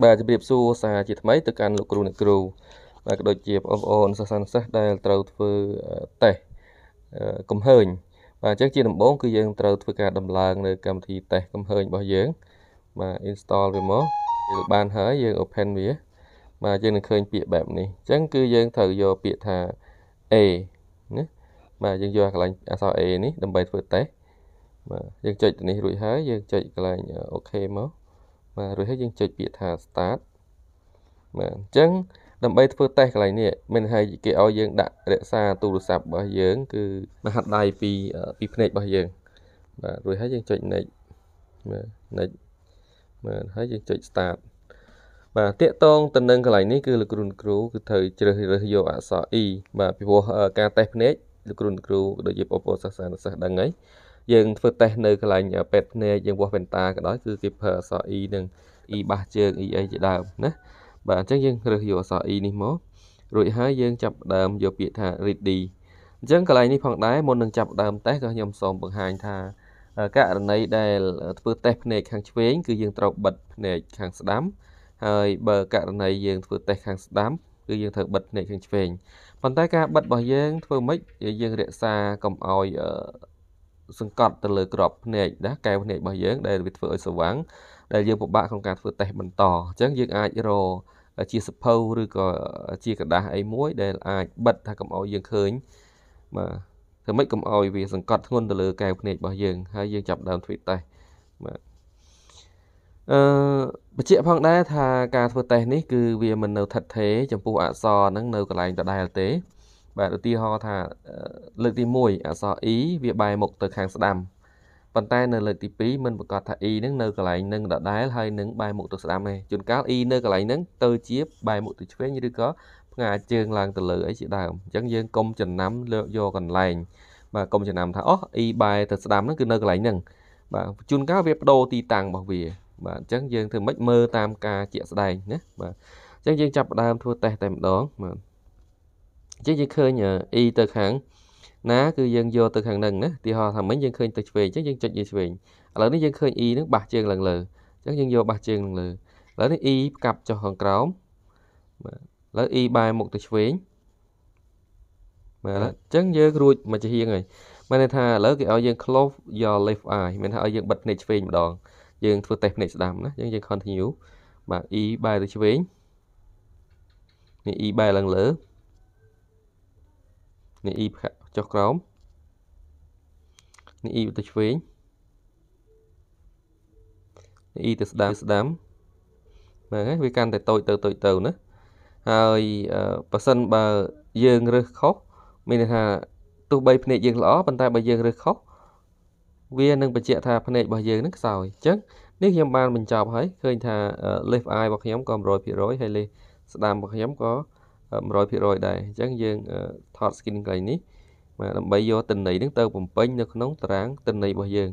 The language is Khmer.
បាទជម្រាបសួរសាជាថ្មីទៅកាន់លោកគ្រូអ្នកគ្រូបាទក៏ដូចជាបងប្អូនសិស្សានុសិស្សដែលត្រូវធ្វើតេស្តកំហើញបាទអញ្ចឹងជាដំបូងគឺយើងត្រូវធ្វើការដំឡើងនៅកម្មវិធីតេស្តកំហើញរបស់យើងបាទ install វាមកវាបានហើយយើង open វាបាទយើងនឹងឃើញ ពាក្យបែបនេះអញ្ចឹងគឺយើងត្រូវយកពាក្យថា A ណាបាទយើងយកកន្លែងអក្សរ A នេះដើម្បីធ្វើតេស្តបាទយើងចុចនេះរួចហើយយើងចុចកន្លែង OK មកបាទរួចហើយយើងចុចពាក្យថា start បាទអញ្ចឹងដើម្បី ធ្វើតេស្តកន្លែងនេះមានហើយគេឲ្យយើងដាក់រក្សាទូរស័ព្ទរបស់យើង គឺមហាត់ដៃពីពីភ្នែករបស់យើងបាទរួចហើយយើងចុច next បាទ next បាទហើយយើងចុច start បាទតាកតងទៅនឹងកន្លែងនេះគឺលោកគ្រូគ្រូគឺត្រូវជ្រើសរើសយកអក្សរ E បាទពីព្រោះការតេស្តភ្នែកលោកគ្រូគ្រូដូចជាបងប្អូនសិស្សានុសិស្សដឹងហើយយើងធ្វើតេស្តនៅកន្លែងពេទ្យភ្នែកយើងវាស់វ៉ែនតាក៏ដោយគឺគេប្រើអក្សរ E និង E បាសជើង E អីជាដើមណាបាទអញ្ចឹងយើងរើសយកអក្សរ E នេះមករួចហើយយើងចាប់ដើមយកពាក្យថា ready អញ្ចឹងកន្លែងនេះផងដែរមុននឹងចាប់ដើមតេស្តក៏ខ្ញុំសូមបង្ហាញថាករណីដែល ធ្វើតេស្តភ្នែកខាងឆ្វេងគឺយើងត្រូវបិទភ្នែកខាងស្ដាំហើយបើករណីយើងធ្វើតេស្តខាងស្ដាំគឺយើងត្រូវបិទភ្នែកខាងឆ្វេងប៉ុន្តែការបិទរបស់យើងធ្វើម៉េចយើងរក្សាកុំឲ្យសង្កត់ទៅលើក្របភ្នែកណាកែវភ្នែករបស់យើងដែលវាធ្វើឲ្យស្វាង ដែលយើងពិបាកក្នុងការធ្វើតេស្តបន្តអញ្ចឹងយើងអាចរកជាសភៅឬក៏ជាกระดาษអីមួយ ដែលអាចបិទថាកុំឲ្យយើងឃើញបាទធ្វើម៉េចកុំឲ្យវាសង្កត់ធ្ងន់ទៅលើកែវភ្នែករបស់យើងហើយយើងចាប់ដើមធ្វើតេស្តបាទអឺបញ្ជាក់ផងដែរថាការធ្វើតេស្តនេះគឺវាមិននៅថិតថេរចំពោះអក្សរហ្នឹងនៅកន្លែងដដែលទេបាទឧទាហរណ៍ថាលើកទី1អក្សរ e វាបែរមុខទៅខាងស្ដាំប៉ុន្តែនៅលើកទី2មិនប្រកាសថា e នឹងនៅកន្លែងនឹងដដែលហើយនឹងបែរមុខទៅស្ដាំទេជួនកាល e នៅកន្លែងនឹងទៅជាបែរមុខទៅឆ្វេងឬក៏ផ្ងាជើងឡើងទៅលើអីជាដើមអញ្ចឹងយើងកុំចំណាំលើកយកកន្លែងបាទកុំចំណាំថាអូ e បែរទៅស្ដាំហ្នឹងគឺនៅកន្លែងហ្នឹងបាទជួនកាលវាបដូរទីតាំងរបស់វាបាទអញ្ចឹងយើងធ្វើម៉េចមើលតាមការជាក់ស្ដែងណាបាទអញ្ចឹងយើងចាប់ផ្ដើមធ្វើតេស្តតែម្ដងបាទអញ្ចឹងយើងឃើញ e ទៅខាងណាគឺយើងយកទៅខាងហ្នឹងណាទីហោថាមិញយើងឃើញទៅឆ្វេងអញ្ចឹងយើងចុចវាឆ្វេងឥឡូវនេះយើងឃើញ e ហ្នឹងបះជើងឡើងលើអញ្ចឹងយើងយកបះជើងឡើងលើឥឡូវនេះ e កាប់ចុះខាងក្រោមបាទឥឡូវ e បែរមុខទៅឆ្វេងបាទអញ្ចឹងយើងរួចមកជាហៀងហើយមានន័យថាឥឡូវគេឲ្យយើង close your left eye មានថាឲ្យយើងបិទភ្នែកឆ្វេងម្ដងយើងធ្វើតេស្តភ្នែកស្ដាំណាយើងយើង continue បាទ e បែរទៅឆ្វេងនេះ e បែរឡើងលើនេះ e ផ្កាក់ចុះក្រោមនេះ e ទៅឆ្វេងនេះ e ទៅស្ដាំស្ដាំហ្នឹងហើយវាកាន់តែតូចទៅតូចទៅណាហើយបើសិនបើយើងរើសខុសមានន័យថាទោះបី ភ្នែកយើងល្អប៉ុន្តែបើយើងរើសខុសវានឹងបញ្ជាក់ថាភ្នែករបស់យើងនឹងខ្សោយអញ្ចឹងនេះខ្ញុំបានបញ្ចប់ហើយឃើញថា left eye របស់ខ្ញុំក៏100%ហើយ left ស្ដាំរបស់ខ្ញុំក៏100%ដែរអញ្ចឹងយើងថត skin កន្លែងនេះបាទដើម្បីយកទិន្នន័យនឹងទៅបំពេញនៅក្នុងតារាងទិន្នន័យរបស់យើង